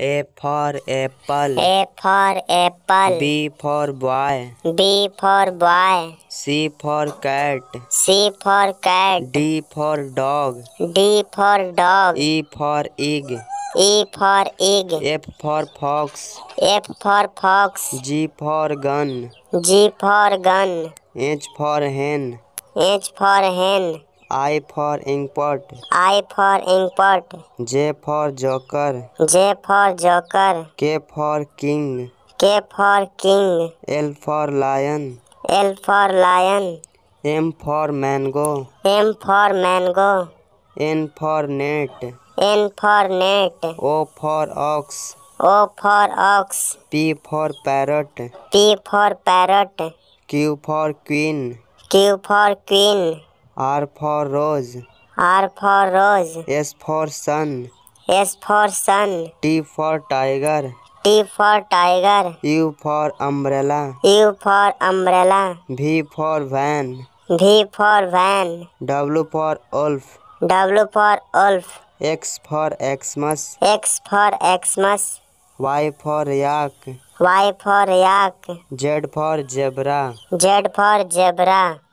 A for apple. A for apple. B for boy. B for boy. C for cat. C for cat. D for dog. D for dog. E for egg. E for egg. F for fox. F for fox. G for gun. G for gun. H for hen. H for hen. I for import. I for import. J for joker. J for joker. K for king. K for king. L for lion. L for lion. M for mango. M for mango. N for net. N for net. O for ox. O for ox. P for parrot. P for parrot. Q for queen. Q for queen. R for rose. R for rose. S for sun. S for sun. T for tiger. T for tiger. U for umbrella. U for umbrella. V for van. V for van. W for wolf. W for wolf. X for Xmas. X for Xmas. Y for yak. Y for yak. Z for zebra. Z for zebra.